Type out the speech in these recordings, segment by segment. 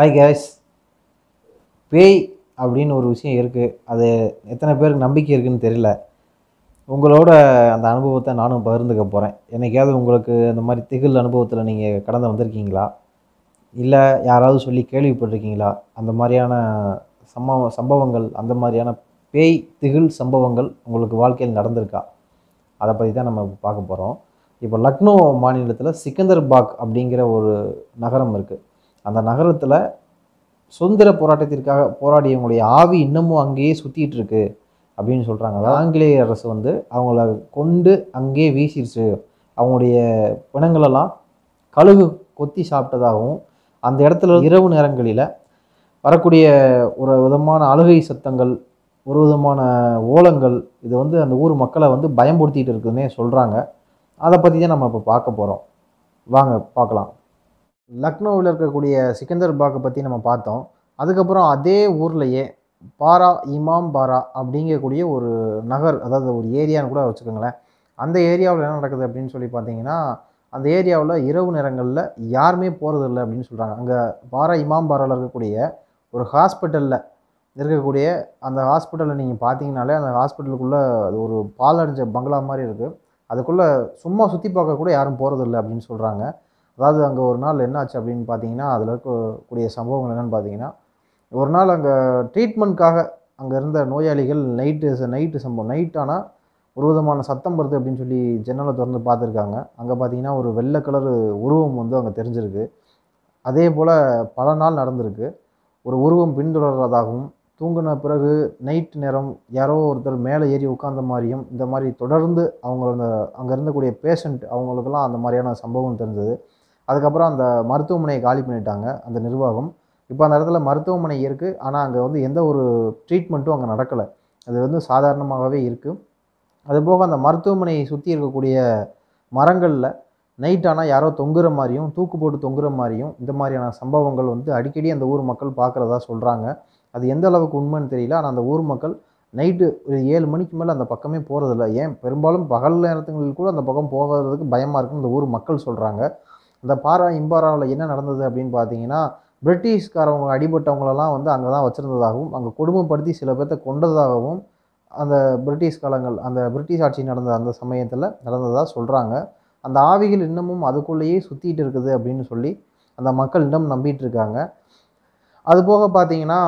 hi guys பேய் அப்படின்னு ஒரு விஷயம் இருக்குது அது எத்தனை பேருக்கு நம்பிக்கை இருக்குதுன்னு தெரியல உங்களோட அந்த அனுபவத்தை நானும் பகிர்ந்துக்க போகிறேன் என்னைக்காவது உங்களுக்கு அந்த மாதிரி திகில் அனுபவத்தில் நீங்கள் கடந்து வந்திருக்கீங்களா இல்லை யாராவது சொல்லி கேள்விப்பட்டிருக்கீங்களா அந்த மாதிரியான சம்பவ சம்பவங்கள் அந்த மாதிரியான பேய் திகில் சம்பவங்கள் உங்களுக்கு வாழ்க்கையில் நடந்திருக்கா அதை பற்றி தான் நம்ம பார்க்க போகிறோம் இப்போ லக்னோ மாநிலத்தில் சிக்கந்தர்பாக் அப்படிங்கிற ஒரு நகரம் இருக்குது அந்த நகரத்தில் சுதந்திர போராட்டத்திற்காக போராடியவங்களுடைய ஆவி இன்னமும் அங்கேயே சுற்றிட்டு இருக்கு அப்படின்னு சொல்கிறாங்க ஆங்கிலேய அரசு வந்து அவங்கள கொண்டு அங்கேயே வீசிடுச்சு அவங்களுடைய பிணங்களெல்லாம் கழுகு கொத்தி சாப்பிட்டதாகவும் அந்த இடத்துல இரவு நேரங்களில் வரக்கூடிய ஒரு விதமான அழுகை சத்தங்கள் ஒரு விதமான ஓலங்கள் இது வந்து அந்த ஊர் மக்களை வந்து பயம்படுத்திகிட்டு இருக்குதுன்னே சொல்கிறாங்க அதை பற்றி தான் நம்ம இப்போ பார்க்க போகிறோம் வாங்க பார்க்கலாம் லக்னோவில் இருக்கக்கூடிய சிக்கந்தர் பாக்கை பற்றி நம்ம பார்த்தோம் அதுக்கப்புறம் அதே ஊர்லேயே பாரா இமாம் பாரா அப்படிங்கக்கூடிய ஒரு நகர் அதாவது ஒரு ஏரியான்னு கூட வச்சுக்கோங்களேன் அந்த ஏரியாவில் என்ன நடக்குது அப்படின்னு சொல்லி பார்த்தீங்கன்னா அந்த ஏரியாவில் இரவு நேரங்களில் யாருமே போகிறது இல்லை அப்படின்னு சொல்கிறாங்க அங்கே பாரா இமாம் பாராவில் இருக்கக்கூடிய ஒரு ஹாஸ்பிட்டலில் இருக்கக்கூடிய அந்த ஹாஸ்பிட்டலில் நீங்கள் பார்த்தீங்கனாலே அந்த ஹாஸ்பிட்டலுக்குள்ளே அது ஒரு பாலடைஞ்ச பங்களா மாதிரி இருக்குது அதுக்குள்ளே சும்மா சுற்றி பார்க்க கூட யாரும் போகிறது இல்லை அப்படின்னு சொல்கிறாங்க அதாவது அங்கே ஒரு நாள் என்னாச்சு அப்படின்னு பார்த்தீங்கன்னா அதில் இருக்கக்கூடிய சம்பவங்கள் என்னென்னு பார்த்தீங்கன்னா ஒரு நாள் அங்கே ட்ரீட்மெண்ட்காக அங்கே இருந்த நோயாளிகள் நைட்டு நைட்டு சம்பவம் நைட் ஆனால் ஒரு விதமான சத்தம் வருது அப்படின்னு சொல்லி ஜன்னலை திறந்து பார்த்துருக்காங்க அங்கே பார்த்தீங்கன்னா ஒரு வெள்ளை கலர் உருவம் வந்து அங்கே தெரிஞ்சிருக்கு அதே போல் பல நாள் நடந்திருக்கு ஒரு உருவம் பின்தொடர்றதாகவும் தூங்கின பிறகு நைட் நேரம் யாரோ ஒருத்தர் மேலே ஏறி உட்காந்த மாதிரியும் இந்த மாதிரி தொடர்ந்து அவங்க அங்கே இருந்தக்கூடிய பேஷண்ட் அவங்களுக்கெல்லாம் அந்த மாதிரியான சம்பவம் தெரிஞ்சது அதுக்கப்புறம் அந்த மருத்துவமனையை காலி பண்ணிட்டாங்க அந்த நிர்வாகம் இப்போ அந்த இடத்துல மருத்துவமனை இருக்குது ஆனால் அங்கே வந்து எந்த ஒரு ட்ரீட்மெண்ட்டும் அங்கே நடக்கலை அது வந்து சாதாரணமாகவே இருக்குது அதுபோக அந்த மருத்துவமனையை சுற்றி இருக்கக்கூடிய மரங்களில் நைட் ஆனால் யாரோ தொங்குற மாதிரியும் தூக்கு போட்டு தொங்குற மாதிரியும் இந்த மாதிரியான சம்பவங்கள் வந்து அடிக்கடி அந்த ஊர் மக்கள் பார்க்குறதா சொல்கிறாங்க அது எந்த அளவுக்கு உண்மைன்னு தெரியல ஆனால் அந்த ஊர் மக்கள் நைட்டு ஒரு ஏழு மணிக்கு மேலே அந்த பக்கமே போகிறதில்ல ஏன் பெரும்பாலும் பகல் நேரத்துங்களில் கூட அந்த பக்கம் போகிறதுக்கு பயமாக இருக்குன்னு இந்த ஊர் மக்கள் சொல்கிறாங்க அந்த பாரா இம்பாராவில் என்ன நடந்தது அப்படின்னு பார்த்தீங்கன்னா பிரிட்டிஷ்காரவங்க அடிபட்டவங்களெல்லாம் வந்து அங்கே தான் வச்சுருந்ததாகவும் அங்கே குடும்பப்படுத்தி சில பேர்த்த கொண்டதாகவும் அந்த பிரிட்டிஷ் காலங்கள் அந்த பிரிட்டிஷ் ஆட்சி நடந்த அந்த சமயத்தில் நடந்ததாக சொல்கிறாங்க அந்த ஆவிகள் இன்னமும் அதுக்குள்ளேயே சுற்றிட்டு இருக்குது அப்படின்னு சொல்லி அந்த மக்கள் இன்னும் நம்பிட்டு இருக்காங்க அது போக பார்த்தீங்கன்னா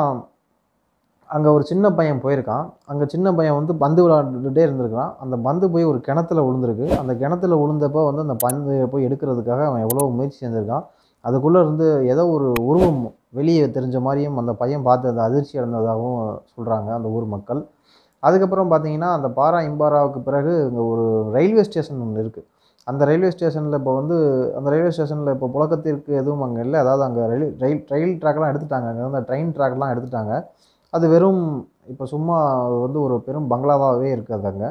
அங்கே ஒரு சின்ன பையன் போயிருக்கான் அங்கே சின்ன பையன் வந்து பந்து விளாண்டுகிட்டே இருந்திருக்கான் அந்த பந்து போய் ஒரு கிணத்துல விழுந்திருக்கு அந்த கிணத்துல விழுந்தப்போ வந்து அந்த பந்து போய் எடுக்கிறதுக்காக அவன் எவ்வளோ முயற்சி செஞ்சுருக்கான் அதுக்குள்ளே இருந்து ஏதோ ஒரு உருவம் வெளியே தெரிஞ்ச மாதிரியும் அந்த பையன் பார்த்து அந்த அதிர்ச்சி அடைந்ததாகவும் சொல்கிறாங்க அந்த ஊர் மக்கள் அதுக்கப்புறம் பார்த்தீங்கன்னா அந்த பாரா இம்பாராவுக்கு பிறகு இங்கே ஒரு ரயில்வே ஸ்டேஷன் ஒன்று இருக்குது அந்த ரயில்வே ஸ்டேஷனில் இப்போ வந்து அந்த ரயில்வே ஸ்டேஷனில் இப்போ புழக்கத்திற்கு எதுவும் அங்கே இல்லை அதாவது அங்கே ரயில் ரயில் ரயில் ட்ராக்லாம் எடுத்துட்டாங்க அங்கே வந்து ட்ரெயின் ட்ராக்லாம் எடுத்துட்டாங்க அது வெறும் இப்போ சும்மா வந்து ஒரு பெரும் பங்களாவாகவே இருக்கிறது அங்கே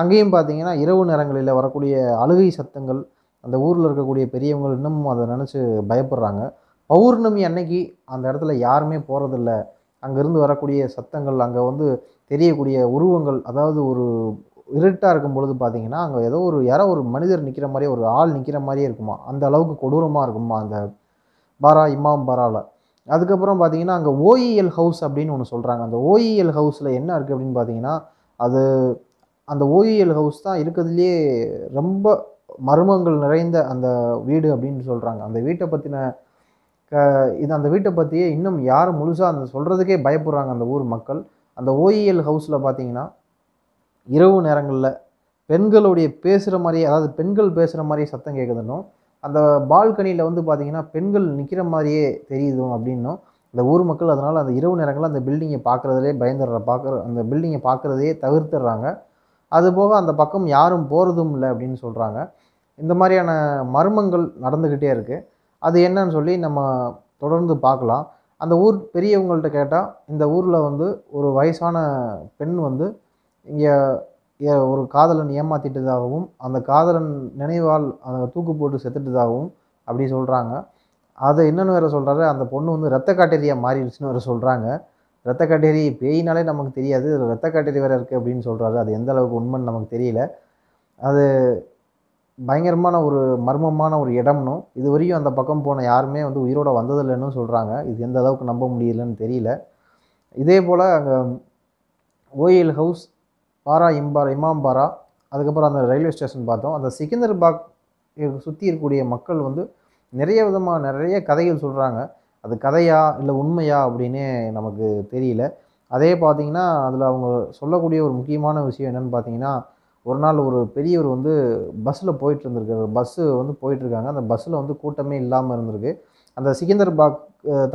அங்கேயும் பார்த்தீங்கன்னா இரவு நேரங்களில் வரக்கூடிய அழுகை சத்தங்கள் அந்த ஊரில் இருக்கக்கூடிய பெரியவங்கள் இன்னமும் அதை நினச்சி பயப்படுறாங்க பௌர்ணமி அன்னைக்கு அந்த இடத்துல யாருமே போகிறதில்ல அங்கேருந்து வரக்கூடிய சத்தங்கள் அங்கே வந்து தெரியக்கூடிய உருவங்கள் அதாவது ஒரு இருட்டாக இருக்கும் பொழுது பார்த்தீங்கன்னா அங்கே ஏதோ ஒரு யாரோ ஒரு மனிதர் நிற்கிற மாதிரியே ஒரு ஆள் நிற்கிற மாதிரியே இருக்குமா அந்த அளவுக்கு கொடூரமாக இருக்குமா அந்த பாரா இமாம் பாராவில் அதுக்கப்புறம் பார்த்தீங்கன்னா அங்கே ஓஇஎல் ஹவுஸ் e அப்படின்னு ஒன்று சொல்கிறாங்க அந்த ஓஇஎல் e ஹவுஸில் என்ன இருக்குது அப்படின்னு பார்த்தீங்கன்னா அது அந்த ஓஇஎல் ஹவுஸ் e தான் இருக்கிறதுலையே ரொம்ப மர்மங்கள் நிறைந்த அந்த வீடு அப்படின்னு சொல்கிறாங்க அந்த வீட்டை பற்றின க இது அந்த வீட்டை பற்றியே இன்னும் யார் முழுசாக அந்த சொல்கிறதுக்கே பயப்படுறாங்க அந்த ஊர் மக்கள் அந்த ஓஇஎல் ஹவுஸில் பார்த்தீங்கன்னா இரவு நேரங்களில் பெண்களுடைய பேசுகிற மாதிரி அதாவது பெண்கள் பேசுகிற மாதிரி சத்தம் கேட்குதுன்னும் அந்த பால்கனியில் வந்து பார்த்தீங்கன்னா பெண்கள் நிற்கிற மாதிரியே தெரியுதும் அப்படின்னும் இந்த ஊர் மக்கள் அதனால் அந்த இரவு நேரங்களில் அந்த பில்டிங்கை பார்க்குறதுலே பயந்துடுற பார்க்குற அந்த பில்டிங்கை பார்க்குறதையே தவிர்த்துடுறாங்க அது போக அந்த பக்கம் யாரும் போகிறதும் இல்லை அப்படின்னு சொல்கிறாங்க இந்த மாதிரியான மர்மங்கள் நடந்துக்கிட்டே இருக்குது அது என்னன்னு சொல்லி நம்ம தொடர்ந்து பார்க்கலாம் அந்த ஊர் பெரியவங்கள்ட்ட கேட்டால் இந்த ஊரில் வந்து ஒரு வயசான பெண் வந்து இங்கே ஒரு காதலன் ஏமாத்திட்டதாகவும் அந்த காதலன் நினைவால் அந்த தூக்கு போட்டு செத்துட்டதாகவும் அப்படி சொல்கிறாங்க அதை இன்னொன்று வேறு சொல்கிறாரு அந்த பொண்ணு வந்து ரத்த காட்டேரியாக மாறிடுச்சுன்னு வேறு சொல்கிறாங்க ரத்த காட்டேரி பேயினாலே நமக்கு தெரியாது ரத்த காட்டேரி வேறு இருக்குது அப்படின்னு சொல்கிறாரு அது எந்த அளவுக்கு உண்மைன்னு நமக்கு தெரியல அது பயங்கரமான ஒரு மர்மமான ஒரு இடம்னும் இது வரையும் அந்த பக்கம் போன யாருமே வந்து உயிரோட வந்ததில்லைன்னு சொல்கிறாங்க இது எந்த அளவுக்கு நம்ப முடியலன்னு தெரியல இதே போல் அங்கே ஓஎல் ஹவுஸ் பாரா இம்பாரா இமாம்பாரா அதுக்கப்புறம் அந்த ரயில்வே ஸ்டேஷன் பார்த்தோம் அந்த சிக்கந்தர் பாக் சுற்றி இருக்கக்கூடிய மக்கள் வந்து நிறைய விதமாக நிறைய கதைகள் சொல்கிறாங்க அது கதையா இல்லை உண்மையா அப்படின்னு நமக்கு தெரியல அதே பார்த்திங்கன்னா அதில் அவங்க சொல்லக்கூடிய ஒரு முக்கியமான விஷயம் என்னென்னு பார்த்தீங்கன்னா ஒரு நாள் ஒரு பெரியவர் வந்து பஸ்ஸில் போயிட்டு இருந்திருக்காரு பஸ்ஸு வந்து போயிட்டுருக்காங்க அந்த பஸ்ஸில் வந்து கூட்டமே இல்லாமல் இருந்திருக்கு அந்த சிக்கந்தர் பாக்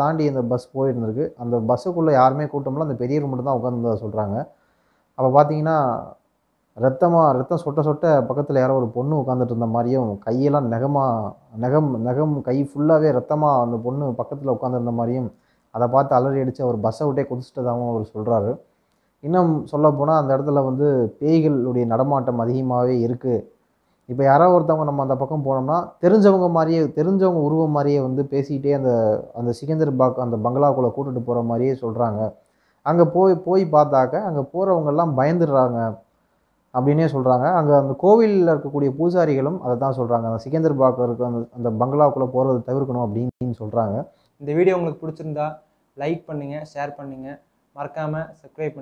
தாண்டி அந்த பஸ் போயிருந்திருக்கு அந்த பஸ்ஸுக்குள்ளே யாருமே கூட்டமில்ல அந்த பெரியவர் மட்டும் தான் சொல்கிறாங்க அப்போ பார்த்தீங்கன்னா ரத்தமாக ரத்தம் சொட்ட சொட்ட பக்கத்தில் யாரோ ஒரு பொண்ணு உட்காந்துட்டு இருந்த மாதிரியும் கையெல்லாம் நெகமாக நெகம் நெகம் கை ஃபுல்லாகவே ரத்தமாக அந்த பொண்ணு பக்கத்தில் உட்காந்துருந்த மாதிரியும் அதை பார்த்து அலறி அடித்து அவர் பஸ்ஸை விட்டே குதிச்சிட்டதாகவும் அவர் சொல்கிறாரு இன்னும் சொல்லப்போனால் அந்த இடத்துல வந்து பேய்களுடைய நடமாட்டம் அதிகமாகவே இருக்குது இப்போ யாராவது ஒருத்தவங்க நம்ம அந்த பக்கம் போனோம்னா தெரிஞ்சவங்க மாதிரியே தெரிஞ்சவங்க உருவம் மாதிரியே வந்து பேசிக்கிட்டே அந்த அந்த சிகந்தர் பாக் அந்த பங்களாக்குள்ளே கூட்டுட்டு போகிற மாதிரியே சொல்கிறாங்க அங்கே போய் போய் பார்த்தாக்க அங்கே போகிறவங்கெல்லாம் பயந்துடுறாங்க அப்படின்னே சொல்கிறாங்க அங்கே அந்த கோவிலில் இருக்கக்கூடிய பூஜாரிகளும் அதை தான் சொல்கிறாங்க அந்த சிகேந்தர் பாக்கருக்கு இருக்க அந்த அந்த பங்களாவுக்குள்ளே போகிறத தவிர்க்கணும் அப்படின்னு சொல்கிறாங்க இந்த வீடியோ உங்களுக்கு பிடிச்சிருந்தா லைக் பண்ணுங்கள் ஷேர் பண்ணுங்கள் மறக்காமல் சப்ஸ்கிரைப் பண்ணுங்கள்